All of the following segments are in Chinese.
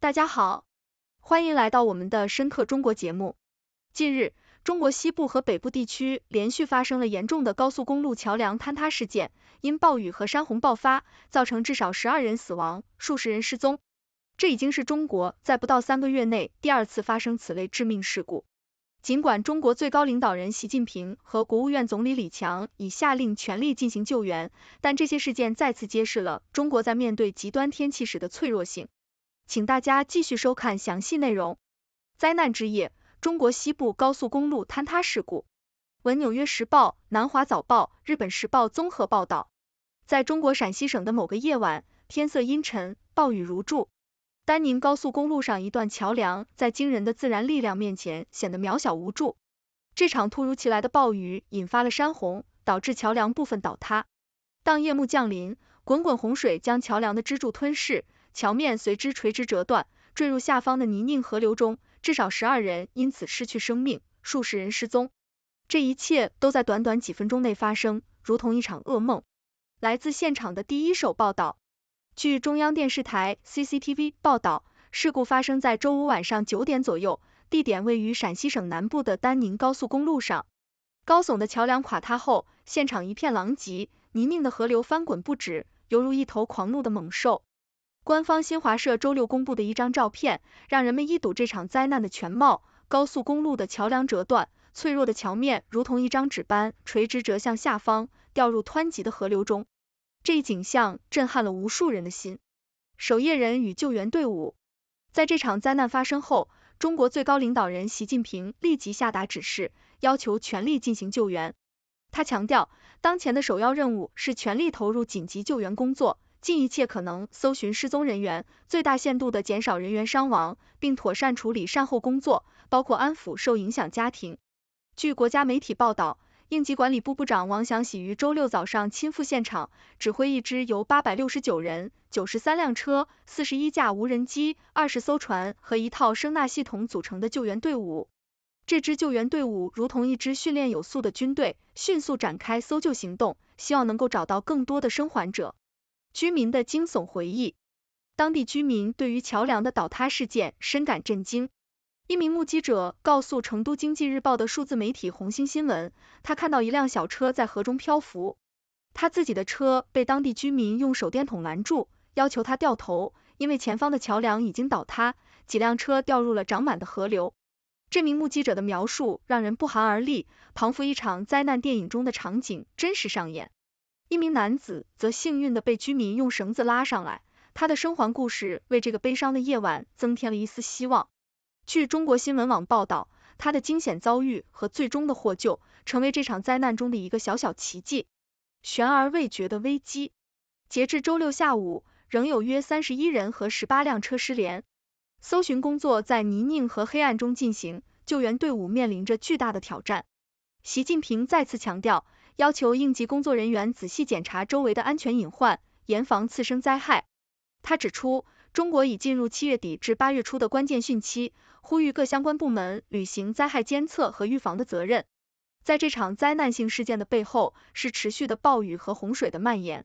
大家好，欢迎来到我们的《深刻中国》节目。近日，中国西部和北部地区连续发生了严重的高速公路桥梁坍塌事件，因暴雨和山洪爆发，造成至少十二人死亡，数十人失踪。这已经是中国在不到三个月内第二次发生此类致命事故。尽管中国最高领导人习近平和国务院总理李强已下令全力进行救援，但这些事件再次揭示了中国在面对极端天气时的脆弱性。请大家继续收看详细内容。灾难之夜，中国西部高速公路坍塌事故。文《纽约时报》、《南华早报》、《日本时报》综合报道，在中国陕西省的某个夜晚，天色阴沉，暴雨如注。丹宁高速公路上一段桥梁在惊人的自然力量面前显得渺小无助。这场突如其来的暴雨引发了山洪，导致桥梁部分倒塌。当夜幕降临，滚滚洪水将桥梁的支柱吞噬。桥面随之垂直折断，坠入下方的泥泞河流中，至少十二人因此失去生命，数十人失踪。这一切都在短短几分钟内发生，如同一场噩梦。来自现场的第一手报道，据中央电视台 CCTV 报道，事故发生在周五晚上九点左右，地点位于陕西省南部的丹宁高速公路上。高耸的桥梁垮塌后，现场一片狼藉，泥泞的河流翻滚不止，犹如一头狂怒的猛兽。官方新华社周六公布的一张照片，让人们一睹这场灾难的全貌。高速公路的桥梁折断，脆弱的桥面如同一张纸般垂直折向下方，掉入湍急的河流中。这一景象震撼了无数人的心。守夜人与救援队伍在这场灾难发生后，中国最高领导人习近平立即下达指示，要求全力进行救援。他强调，当前的首要任务是全力投入紧急救援工作。尽一切可能搜寻失踪人员，最大限度的减少人员伤亡，并妥善处理善后工作，包括安抚受影响家庭。据国家媒体报道，应急管理部部长王祥喜于周六早上亲赴现场，指挥一支由八百六十九人、九十三辆车、四十一架无人机、二十艘船和一套声纳系统组成的救援队伍。这支救援队伍如同一支训练有素的军队，迅速展开搜救行动，希望能够找到更多的生还者。居民的惊悚回忆。当地居民对于桥梁的倒塌事件深感震惊。一名目击者告诉《成都经济日报》的数字媒体红星新闻，他看到一辆小车在河中漂浮，他自己的车被当地居民用手电筒拦住，要求他掉头，因为前方的桥梁已经倒塌，几辆车掉入了长满的河流。这名目击者的描述让人不寒而栗，仿佛一场灾难电影中的场景真实上演。一名男子则幸运地被居民用绳子拉上来，他的生还故事为这个悲伤的夜晚增添了一丝希望。据中国新闻网报道，他的惊险遭遇和最终的获救，成为这场灾难中的一个小小奇迹。悬而未决的危机，截至周六下午，仍有约三十一人和十八辆车失联，搜寻工作在泥泞和黑暗中进行，救援队伍面临着巨大的挑战。习近平再次强调。要求应急工作人员仔细检查周围的安全隐患，严防次生灾害。他指出，中国已进入七月底至八月初的关键汛期，呼吁各相关部门履行灾害监测和预防的责任。在这场灾难性事件的背后，是持续的暴雨和洪水的蔓延。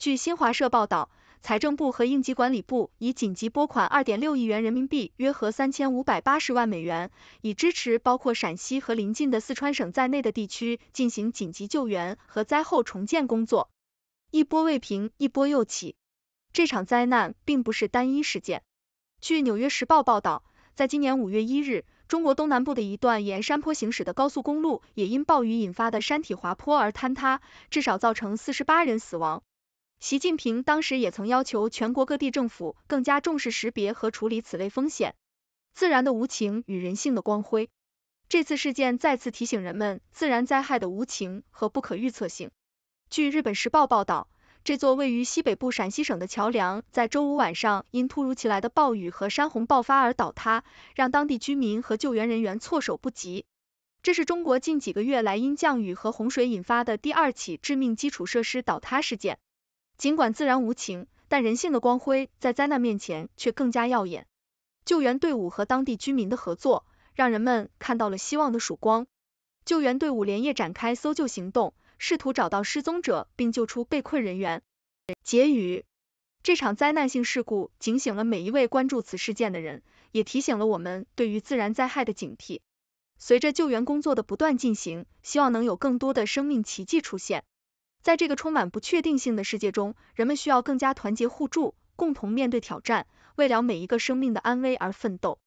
据新华社报道。财政部和应急管理部已紧急拨款二点六亿元人民币，约合三千五百八十万美元，以支持包括陕西和邻近的四川省在内的地区进行紧急救援和灾后重建工作。一波未平，一波又起，这场灾难并不是单一事件。据《纽约时报》报道，在今年五月一日，中国东南部的一段沿山坡行驶的高速公路也因暴雨引发的山体滑坡而坍塌，至少造成四十八人死亡。习近平当时也曾要求全国各地政府更加重视识别和处理此类风险。自然的无情与人性的光辉，这次事件再次提醒人们自然灾害的无情和不可预测性。据日本时报报道，这座位于西北部陕西省的桥梁在周五晚上因突如其来的暴雨和山洪爆发而倒塌，让当地居民和救援人员措手不及。这是中国近几个月来因降雨和洪水引发的第二起致命基础设施倒塌事件。尽管自然无情，但人性的光辉在灾难面前却更加耀眼。救援队伍和当地居民的合作，让人们看到了希望的曙光。救援队伍连夜展开搜救行动，试图找到失踪者并救出被困人员。结语：这场灾难性事故警醒了每一位关注此事件的人，也提醒了我们对于自然灾害的警惕。随着救援工作的不断进行，希望能有更多的生命奇迹出现。在这个充满不确定性的世界中，人们需要更加团结互助，共同面对挑战，为了每一个生命的安危而奋斗。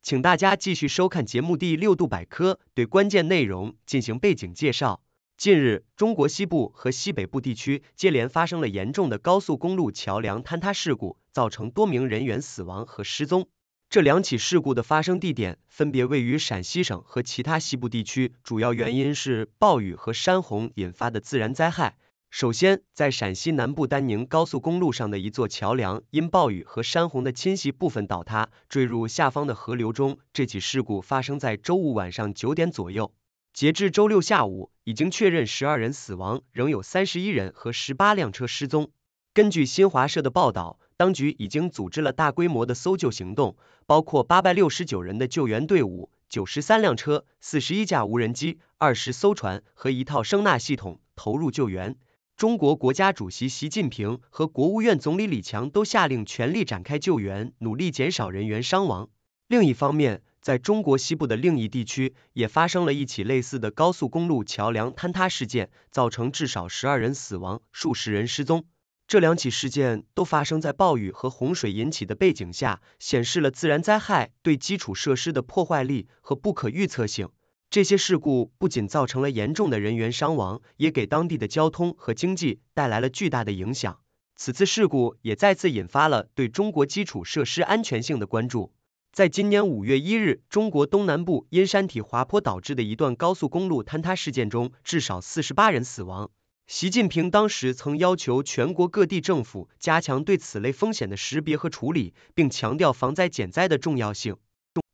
请大家继续收看节目第六度百科，对关键内容进行背景介绍。近日，中国西部和西北部地区接连发生了严重的高速公路桥梁坍塌事故，造成多名人员死亡和失踪。这两起事故的发生地点分别位于陕西省和其他西部地区，主要原因是暴雨和山洪引发的自然灾害。首先，在陕西南部丹宁高速公路上的一座桥梁因暴雨和山洪的侵袭部分倒塌，坠入下方的河流中。这起事故发生在周五晚上九点左右。截至周六下午，已经确认十二人死亡，仍有三十一人和十八辆车失踪。根据新华社的报道。当局已经组织了大规模的搜救行动，包括八百六十九人的救援队伍、九十三辆车、四十一架无人机、二十艘船和一套声纳系统投入救援。中国国家主席习近平和国务院总理李强都下令全力展开救援，努力减少人员伤亡。另一方面，在中国西部的另一地区也发生了一起类似的高速公路桥梁坍塌事件，造成至少十二人死亡，数十人失踪。这两起事件都发生在暴雨和洪水引起的背景下，显示了自然灾害对基础设施的破坏力和不可预测性。这些事故不仅造成了严重的人员伤亡，也给当地的交通和经济带来了巨大的影响。此次事故也再次引发了对中国基础设施安全性的关注。在今年五月一日，中国东南部因山体滑坡导致的一段高速公路坍塌事件中，至少四十八人死亡。习近平当时曾要求全国各地政府加强对此类风险的识别和处理，并强调防灾减灾的重要性。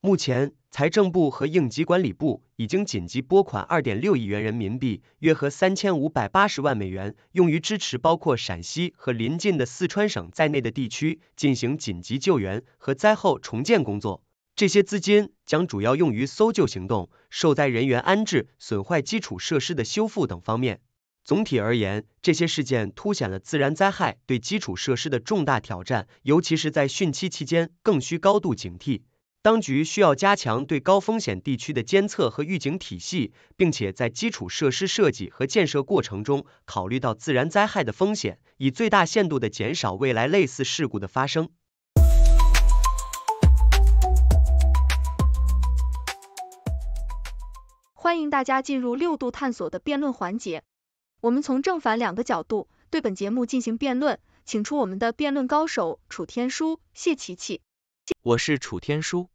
目前，财政部和应急管理部已经紧急拨款二点六亿元人民币，约合三千五百八十万美元，用于支持包括陕西和邻近的四川省在内的地区进行紧急救援和灾后重建工作。这些资金将主要用于搜救行动、受灾人员安置、损坏基础设施的修复等方面。总体而言，这些事件凸显了自然灾害对基础设施的重大挑战，尤其是在汛期期间更需高度警惕。当局需要加强对高风险地区的监测和预警体系，并且在基础设施设计和建设过程中考虑到自然灾害的风险，以最大限度的减少未来类似事故的发生。欢迎大家进入六度探索的辩论环节。我们从正反两个角度对本节目进行辩论，请出我们的辩论高手楚天舒、谢琪琪。我是楚天舒，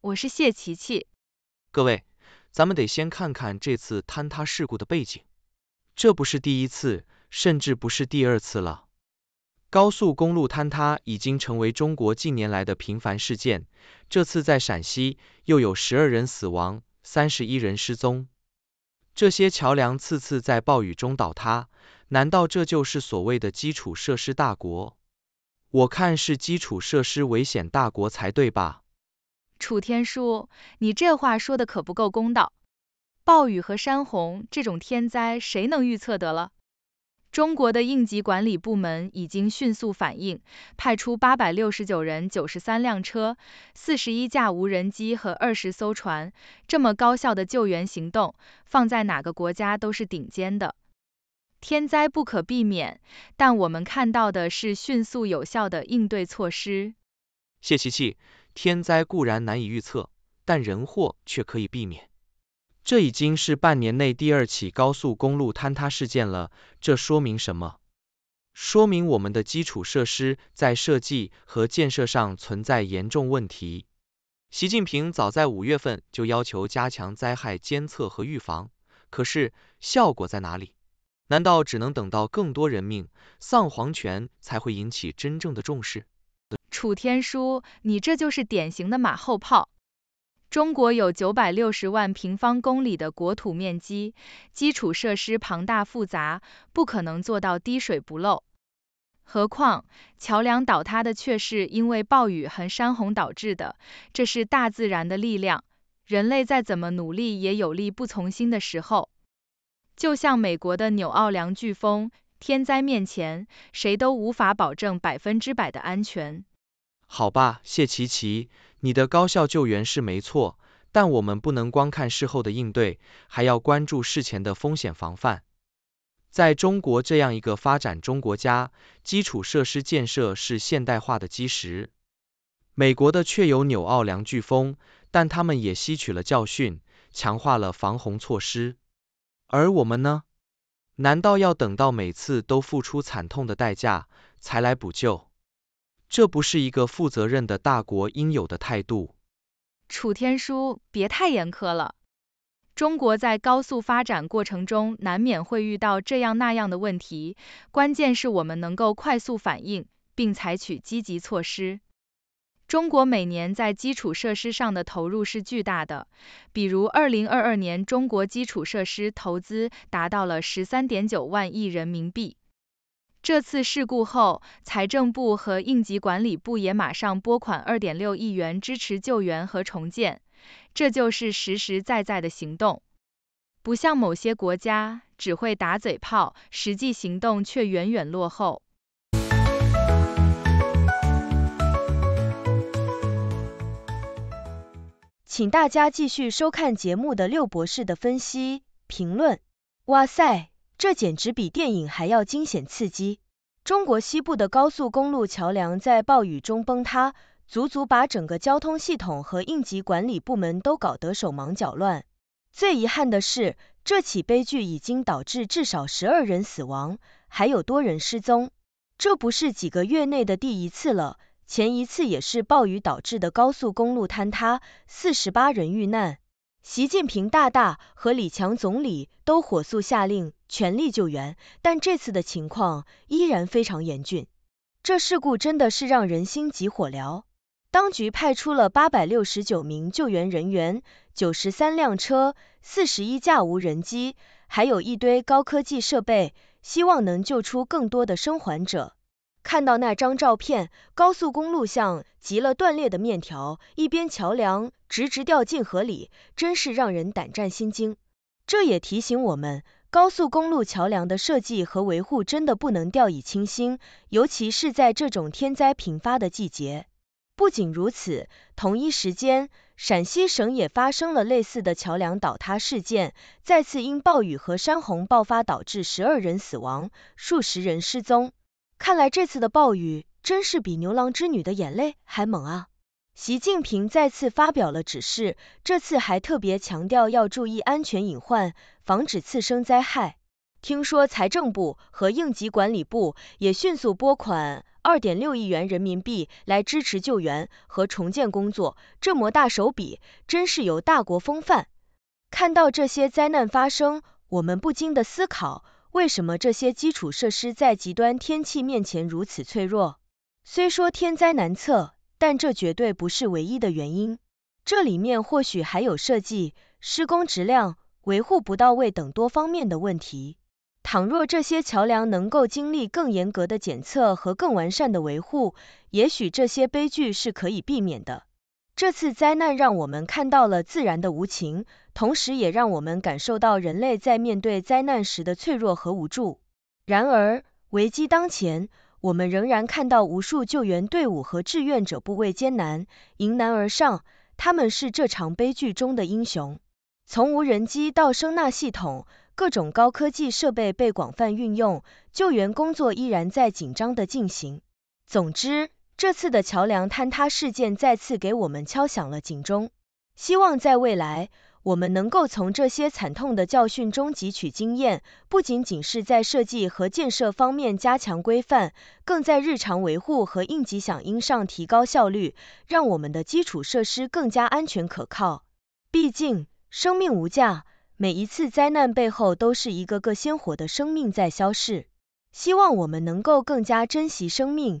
我是谢琪琪。各位，咱们得先看看这次坍塌事故的背景，这不是第一次，甚至不是第二次了。高速公路坍塌已经成为中国近年来的频繁事件。这次在陕西又有十二人死亡，三十一人失踪。这些桥梁次次在暴雨中倒塌，难道这就是所谓的基础设施大国？我看是基础设施危险大国才对吧？楚天舒，你这话说的可不够公道。暴雨和山洪这种天灾，谁能预测得了？中国的应急管理部门已经迅速反应，派出八百六十九人、九十三辆车、四十一架无人机和二十艘船，这么高效的救援行动，放在哪个国家都是顶尖的。天灾不可避免，但我们看到的是迅速有效的应对措施。谢琪琪，天灾固然难以预测，但人祸却可以避免。这已经是半年内第二起高速公路坍塌事件了，这说明什么？说明我们的基础设施在设计和建设上存在严重问题。习近平早在五月份就要求加强灾害监测和预防，可是效果在哪里？难道只能等到更多人命丧黄泉才会引起真正的重视？楚天舒，你这就是典型的马后炮。中国有九百六十万平方公里的国土面积，基础设施庞大复杂，不可能做到滴水不漏。何况桥梁倒塌的却是因为暴雨和山洪导致的，这是大自然的力量，人类再怎么努力也有力不从心的时候。就像美国的纽奥良飓风，天灾面前，谁都无法保证百分之百的安全。好吧，谢琪琪，你的高效救援是没错，但我们不能光看事后的应对，还要关注事前的风险防范。在中国这样一个发展中国家，基础设施建设是现代化的基石。美国的确有纽奥良飓风，但他们也吸取了教训，强化了防洪措施。而我们呢？难道要等到每次都付出惨痛的代价，才来补救？这不是一个负责任的大国应有的态度。楚天舒，别太严苛了。中国在高速发展过程中难免会遇到这样那样的问题，关键是我们能够快速反应并采取积极措施。中国每年在基础设施上的投入是巨大的，比如二零二二年中国基础设施投资达到了十三点九万亿人民币。这次事故后，财政部和应急管理部也马上拨款2.6亿元支持救援和重建，这就是实实在在的行动，不像某些国家只会打嘴炮，实际行动却远远落后。请大家继续收看节目的六博士的分析评论。哇塞！这简直比电影还要惊险刺激！中国西部的高速公路桥梁在暴雨中崩塌，足足把整个交通系统和应急管理部门都搞得手忙脚乱。最遗憾的是，这起悲剧已经导致至少十二人死亡，还有多人失踪。这不是几个月内的第一次了，前一次也是暴雨导致的高速公路坍塌，四十八人遇难。习近平大大和李强总理都火速下令全力救援，但这次的情况依然非常严峻。这事故真的是让人心急火燎。当局派出了八百六十九名救援人员、九十三辆车、四十一架无人机，还有一堆高科技设备，希望能救出更多的生还者。看到那张照片，高速公路像极了断裂的面条，一边桥梁直直掉进河里，真是让人胆战心惊。这也提醒我们，高速公路桥梁的设计和维护真的不能掉以轻心，尤其是在这种天灾频发的季节。不仅如此，同一时间，陕西省也发生了类似的桥梁倒塌事件，再次因暴雨和山洪爆发导致十二人死亡，数十人失踪。看来这次的暴雨真是比牛郎织女的眼泪还猛啊！习近平再次发表了指示，这次还特别强调要注意安全隐患，防止次生灾害。听说财政部和应急管理部也迅速拨款二点六亿元人民币来支持救援和重建工作，这么大手笔，真是有大国风范。看到这些灾难发生，我们不禁的思考。为什么这些基础设施在极端天气面前如此脆弱？虽说天灾难测，但这绝对不是唯一的原因。这里面或许还有设计、施工质量、维护不到位等多方面的问题。倘若这些桥梁能够经历更严格的检测和更完善的维护，也许这些悲剧是可以避免的。这次灾难让我们看到了自然的无情，同时也让我们感受到人类在面对灾难时的脆弱和无助。然而，危机当前，我们仍然看到无数救援队伍和志愿者不畏艰难，迎难而上，他们是这场悲剧中的英雄。从无人机到声纳系统，各种高科技设备被广泛运用，救援工作依然在紧张地进行。总之，这次的桥梁坍塌事件再次给我们敲响了警钟，希望在未来，我们能够从这些惨痛的教训中汲取经验，不仅仅是在设计和建设方面加强规范，更在日常维护和应急响应上提高效率，让我们的基础设施更加安全可靠。毕竟，生命无价，每一次灾难背后都是一个个鲜活的生命在消逝。希望我们能够更加珍惜生命。